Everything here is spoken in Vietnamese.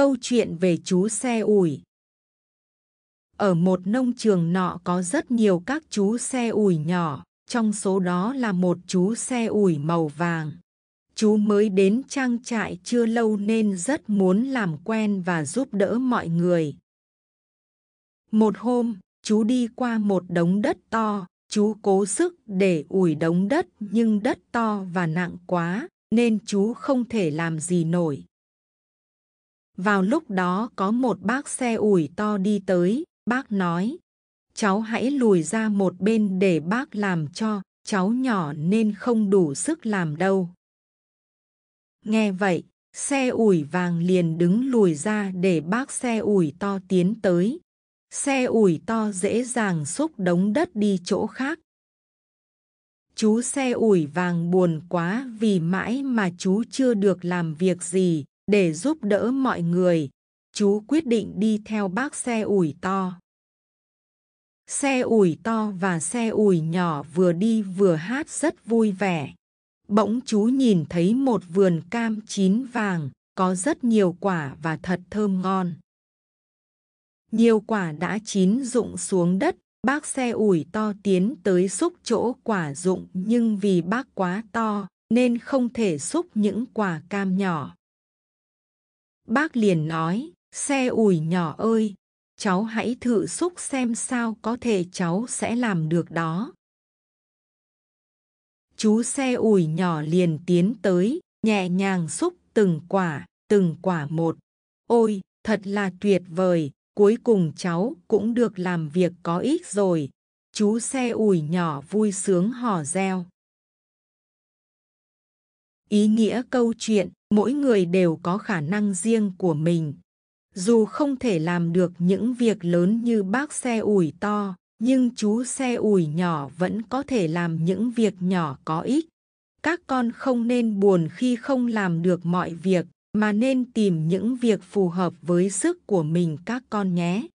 Câu chuyện về chú xe ủi Ở một nông trường nọ có rất nhiều các chú xe ủi nhỏ, trong số đó là một chú xe ủi màu vàng. Chú mới đến trang trại chưa lâu nên rất muốn làm quen và giúp đỡ mọi người. Một hôm, chú đi qua một đống đất to, chú cố sức để ủi đống đất nhưng đất to và nặng quá nên chú không thể làm gì nổi. Vào lúc đó có một bác xe ủi to đi tới, bác nói, cháu hãy lùi ra một bên để bác làm cho, cháu nhỏ nên không đủ sức làm đâu. Nghe vậy, xe ủi vàng liền đứng lùi ra để bác xe ủi to tiến tới. Xe ủi to dễ dàng xúc đống đất đi chỗ khác. Chú xe ủi vàng buồn quá vì mãi mà chú chưa được làm việc gì, để giúp đỡ mọi người, chú quyết định đi theo bác xe ủi to. Xe ủi to và xe ủi nhỏ vừa đi vừa hát rất vui vẻ. Bỗng chú nhìn thấy một vườn cam chín vàng, có rất nhiều quả và thật thơm ngon. Nhiều quả đã chín rụng xuống đất, bác xe ủi to tiến tới xúc chỗ quả rụng nhưng vì bác quá to nên không thể xúc những quả cam nhỏ bác liền nói, xe ủi nhỏ ơi, cháu hãy thử xúc xem sao có thể cháu sẽ làm được đó. Chú xe ủi nhỏ liền tiến tới, nhẹ nhàng xúc từng quả, từng quả một. Ôi, thật là tuyệt vời, cuối cùng cháu cũng được làm việc có ích rồi. Chú xe ủi nhỏ vui sướng hò reo ý nghĩa câu chuyện mỗi người đều có khả năng riêng của mình dù không thể làm được những việc lớn như bác xe ủi to nhưng chú xe ủi nhỏ vẫn có thể làm những việc nhỏ có ích các con không nên buồn khi không làm được mọi việc mà nên tìm những việc phù hợp với sức của mình các con nhé